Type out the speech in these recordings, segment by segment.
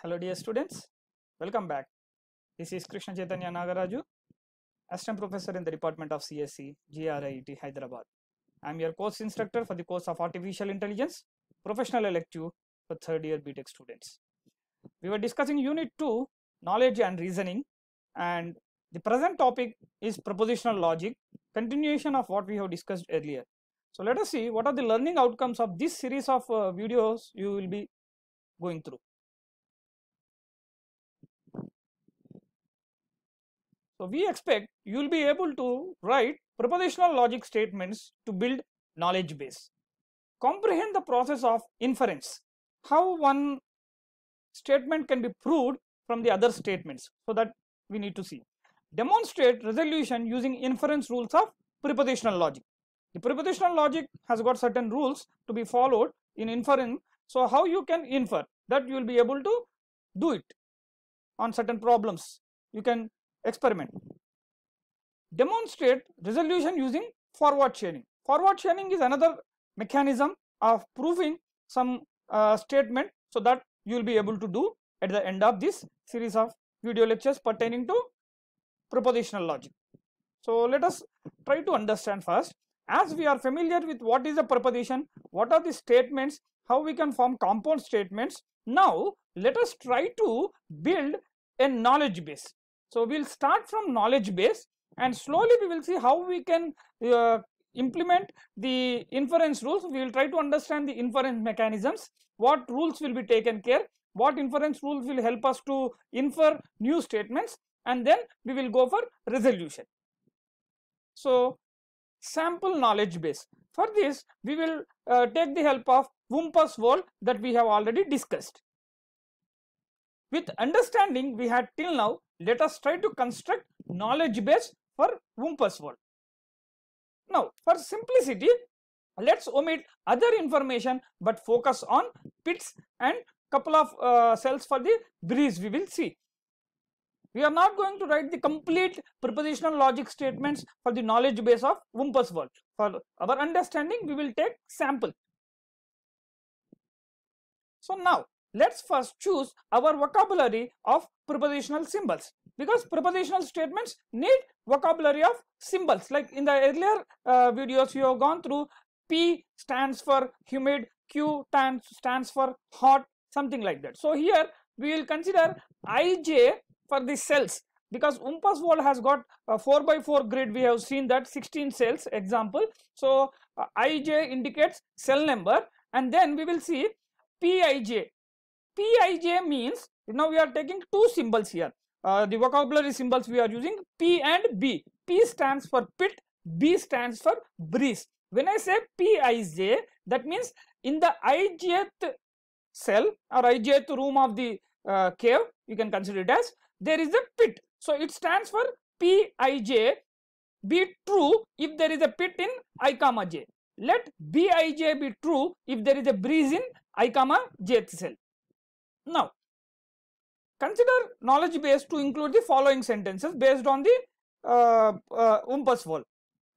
Hello dear students, welcome back. This is Krishna Chaitanya Nagaraju, Assistant Professor in the Department of CSE, GRIT, Hyderabad. I am your course instructor for the course of Artificial Intelligence, Professional Elective for third year BTEC students. We were discussing Unit 2, Knowledge and Reasoning and the present topic is Propositional Logic, continuation of what we have discussed earlier. So let us see what are the learning outcomes of this series of uh, videos you will be going through. So, we expect you will be able to write propositional logic statements to build knowledge base. Comprehend the process of inference, how one statement can be proved from the other statements. So, that we need to see. Demonstrate resolution using inference rules of prepositional logic. The prepositional logic has got certain rules to be followed in inferring. So, how you can infer that you will be able to do it on certain problems. You can experiment. Demonstrate resolution using forward chaining. Forward chaining is another mechanism of proving some uh, statement so that you will be able to do at the end of this series of video lectures pertaining to propositional logic. So, let us try to understand first as we are familiar with what is a proposition, what are the statements, how we can form compound statements. Now, let us try to build a knowledge base. So, we will start from knowledge base and slowly we will see how we can uh, implement the inference rules. We will try to understand the inference mechanisms, what rules will be taken care, what inference rules will help us to infer new statements and then we will go for resolution. So, sample knowledge base. For this, we will uh, take the help of Wumpus wall that we have already discussed. With understanding we had till now, let us try to construct knowledge base for Wumpus world. Now, for simplicity, let's omit other information but focus on pits and couple of uh, cells for the breeze we will see. We are not going to write the complete prepositional logic statements for the knowledge base of Wumpus world. For our understanding, we will take sample. So now, Let's first choose our vocabulary of prepositional symbols because prepositional statements need vocabulary of symbols like in the earlier uh, videos you have gone through P stands for humid, Q stands for hot something like that. So, here we will consider ij for the cells because Umpas wall has got a 4 by 4 grid we have seen that 16 cells example. So, uh, ij indicates cell number and then we will see Pij Pij means now we are taking two symbols here. Uh, the vocabulary symbols we are using P and B. P stands for pit, B stands for breeze. When I say Pij, that means in the ijth cell or ijth room of the uh, cave, you can consider it as there is a pit. So it stands for Pij be true if there is a pit in i comma j. Let Bij be true if there is a breeze in i comma jth cell. Now, consider knowledge base to include the following sentences based on the uh, uh, Umpus wall.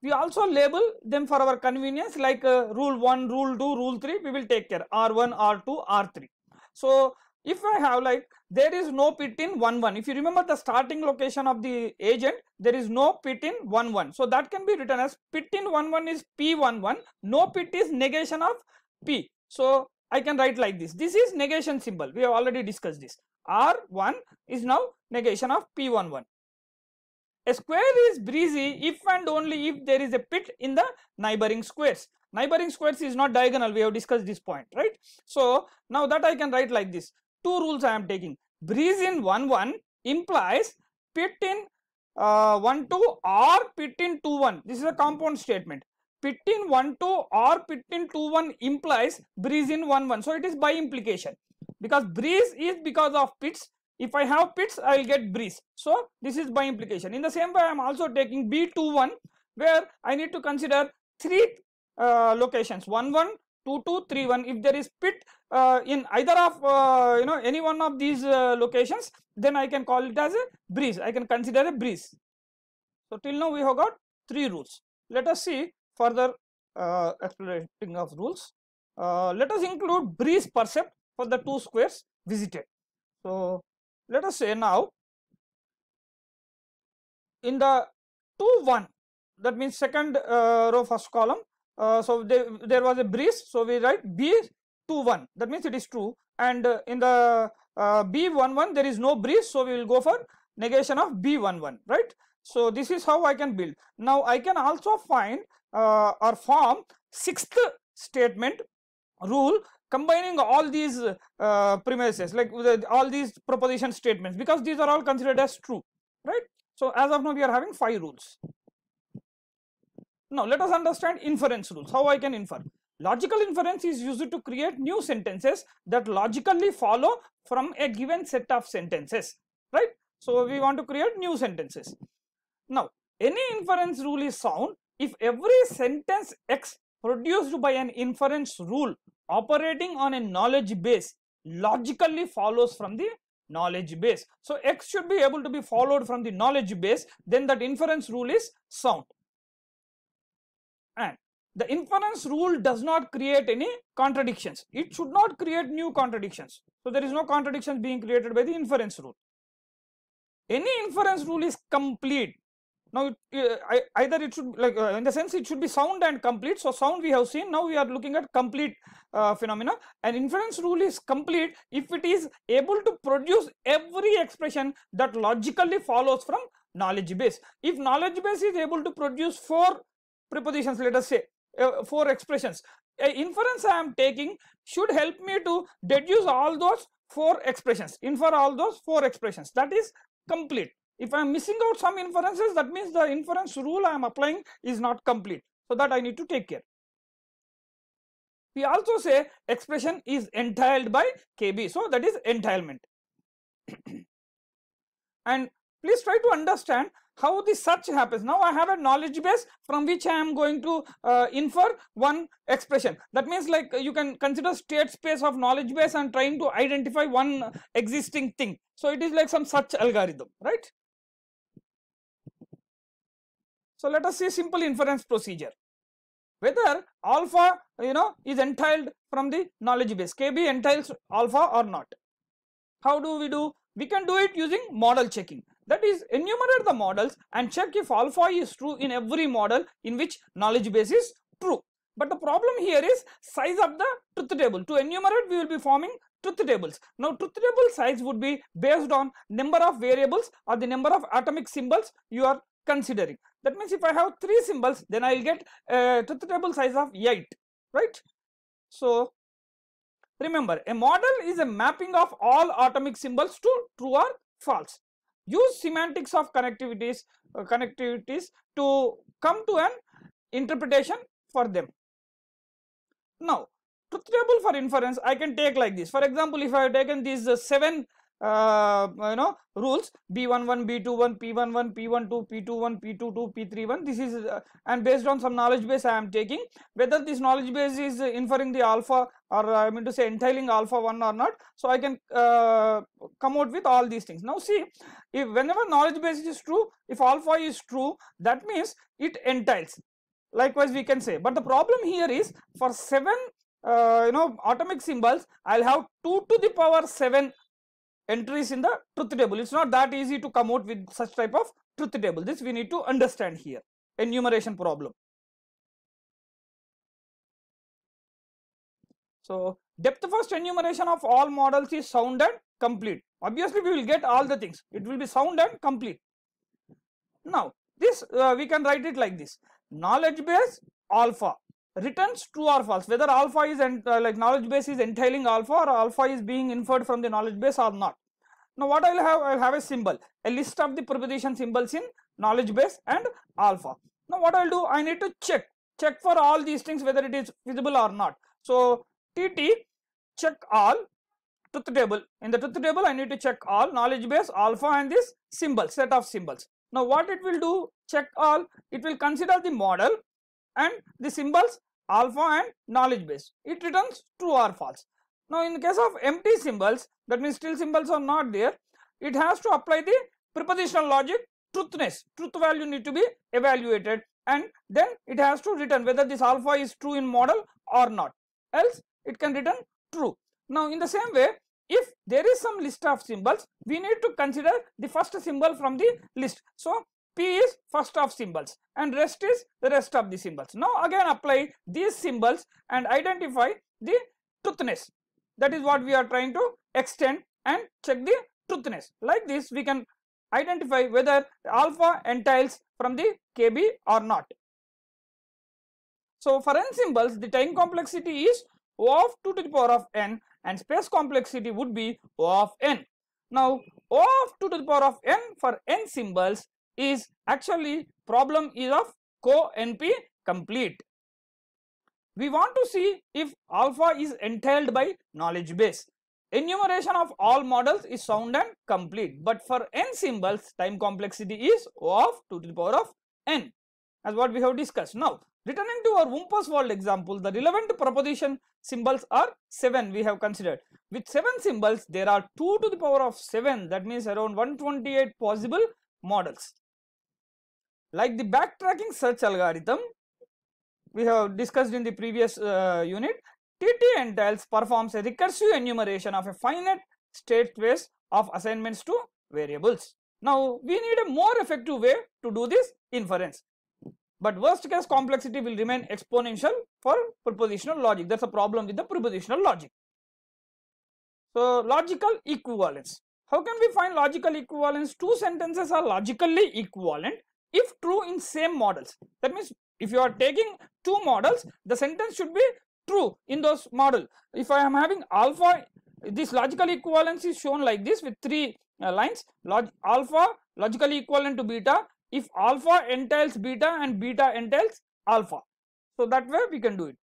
We also label them for our convenience like uh, rule 1, rule 2, rule 3, we will take care R1, R2, R3. So, if I have like there is no pit in 1 1, if you remember the starting location of the agent, there is no pit in 1 1. So, that can be written as pit in 1 1 is P 1 1, no pit is negation of P. So, I can write like this. This is negation symbol. We have already discussed this. R1 is now negation of P11. A square is breezy if and only if there is a pit in the neighboring squares. Neighboring squares is not diagonal. We have discussed this point, right? So, now that I can write like this. Two rules I am taking. Breeze in 1, 1 implies pit in uh, 1, 2 or pit in 2, 1. This is a compound statement pit in 1 2 or pit in 2 1 implies breeze in 1 1. So it is by implication because breeze is because of pits. If I have pits, I will get breeze. So this is by implication. In the same way, I am also taking B 2 1 where I need to consider three uh, locations 1 1, 2 2, 3 1. If there is pit uh, in either of uh, you know any one of these uh, locations, then I can call it as a breeze. I can consider a breeze. So till now we have got three rules. Let us see further uh, exploring of rules. Uh, let us include breeze percept for the two squares visited. So, let us say now in the 2 1 that means second uh, row first column. Uh, so, there was a breeze. So, we write B 2 1 that means it is true and uh, in the uh, B 1 1 there is no breeze. So, we will go for negation of B 1 1 right. So, this is how I can build. Now, I can also find uh, or form sixth statement rule combining all these uh, premises like the, all these proposition statements because these are all considered as true right so as of now we are having five rules now let us understand inference rules how i can infer logical inference is used to create new sentences that logically follow from a given set of sentences right so we want to create new sentences now any inference rule is sound if every sentence X produced by an inference rule operating on a knowledge base logically follows from the knowledge base. So, X should be able to be followed from the knowledge base, then that inference rule is sound. And the inference rule does not create any contradictions. It should not create new contradictions. So, there is no contradiction being created by the inference rule. Any inference rule is complete now, it, uh, either it should like uh, in the sense it should be sound and complete. So, sound we have seen. Now we are looking at complete uh, phenomena. An inference rule is complete if it is able to produce every expression that logically follows from knowledge base. If knowledge base is able to produce four prepositions, let us say, uh, four expressions, inference I am taking should help me to deduce all those four expressions, infer all those four expressions. That is complete. If I am missing out some inferences, that means the inference rule I am applying is not complete. So that I need to take care. We also say expression is entailed by KB. So that is entailment. and please try to understand how the search happens. Now I have a knowledge base from which I am going to uh, infer one expression. That means like you can consider state space of knowledge base and trying to identify one existing thing. So it is like some such algorithm, right? So, let us see simple inference procedure whether alpha you know is entailed from the knowledge base kb entails alpha or not. How do we do? We can do it using model checking that is enumerate the models and check if alpha is true in every model in which knowledge base is true. But the problem here is size of the truth table. To enumerate, we will be forming truth tables. Now, truth table size would be based on number of variables or the number of atomic symbols you are considering. That means if I have three symbols, then I will get a uh, truth table size of 8, right? So, remember a model is a mapping of all atomic symbols to true or false. Use semantics of connectivities, uh, connectivities to come to an interpretation for them. Now, truth table for inference I can take like this. For example, if I have taken these uh, 7 uh, you know rules b11 b21 p11 p12 p21 p22 p31 this is uh, and based on some knowledge base i am taking whether this knowledge base is inferring the alpha or uh, i mean to say entailing alpha 1 or not so i can uh, come out with all these things now see if whenever knowledge base is true if alpha is true that means it entails likewise we can say but the problem here is for 7 uh, you know atomic symbols i'll have 2 to the power 7 entries in the truth table. It's not that easy to come out with such type of truth table. This we need to understand here. Enumeration problem. So depth first enumeration of all models is sound and complete. Obviously, we will get all the things. It will be sound and complete. Now, this uh, we can write it like this. Knowledge base alpha returns true or false whether alpha is and uh, like knowledge base is entailing alpha or alpha is being inferred from the knowledge base or not now what I will have, I will have a symbol, a list of the preposition symbols in knowledge base and alpha. Now what I will do, I need to check, check for all these things whether it is visible or not. So TT check all truth table. In the truth table, I need to check all knowledge base, alpha and this symbol, set of symbols. Now what it will do, check all, it will consider the model and the symbols alpha and knowledge base. It returns true or false. Now, in the case of empty symbols, that means still symbols are not there, it has to apply the prepositional logic truthness, truth value need to be evaluated and then it has to return whether this alpha is true in model or not, else it can return true. Now, in the same way, if there is some list of symbols, we need to consider the first symbol from the list. So, P is first of symbols and rest is the rest of the symbols. Now, again apply these symbols and identify the truthness. That is what we are trying to extend and check the truthness. Like this, we can identify whether alpha entails from the kb or not. So, for n symbols, the time complexity is O of 2 to the power of n and space complexity would be O of n. Now, O of 2 to the power of n for n symbols is actually problem is of co-NP complete. We want to see if alpha is entailed by knowledge base. Enumeration of all models is sound and complete, but for n symbols, time complexity is O of 2 to the power of n as what we have discussed. Now, returning to our Wumpus world example, the relevant proposition symbols are 7 we have considered. With 7 symbols, there are 2 to the power of 7 that means around 128 possible models. Like the backtracking search algorithm, we have discussed in the previous uh, unit, TT entails performs a recursive enumeration of a finite state space of assignments to variables. Now, we need a more effective way to do this inference. But worst case complexity will remain exponential for propositional logic. That is a problem with the propositional logic. So, logical equivalence. How can we find logical equivalence? Two sentences are logically equivalent if true in same models. That means if you are taking two models, the sentence should be true in those model. If I am having alpha, this logical equivalence is shown like this with three uh, lines log alpha logically equivalent to beta if alpha entails beta and beta entails alpha. So, that way we can do it.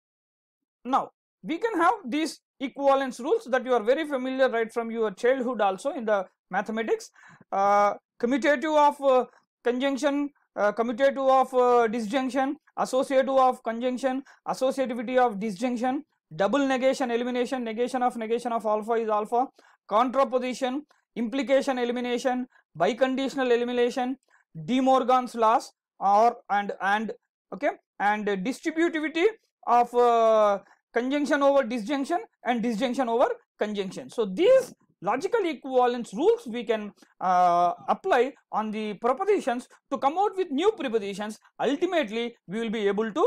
Now, we can have these equivalence rules that you are very familiar right from your childhood also in the mathematics. Uh, commutative of uh, conjunction, uh, commutative of uh, disjunction, associative of conjunction, associativity of disjunction, double negation elimination, negation of negation of alpha is alpha, contraposition, implication elimination, biconditional elimination, De Morgan's laws or and and okay and distributivity of uh, conjunction over disjunction and disjunction over conjunction. So these logical equivalence rules we can uh, apply on the propositions to come out with new prepositions ultimately we will be able to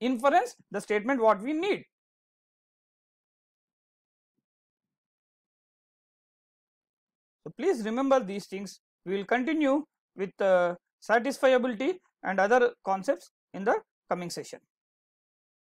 inference the statement what we need. So, please remember these things we will continue with uh, satisfiability and other concepts in the coming session.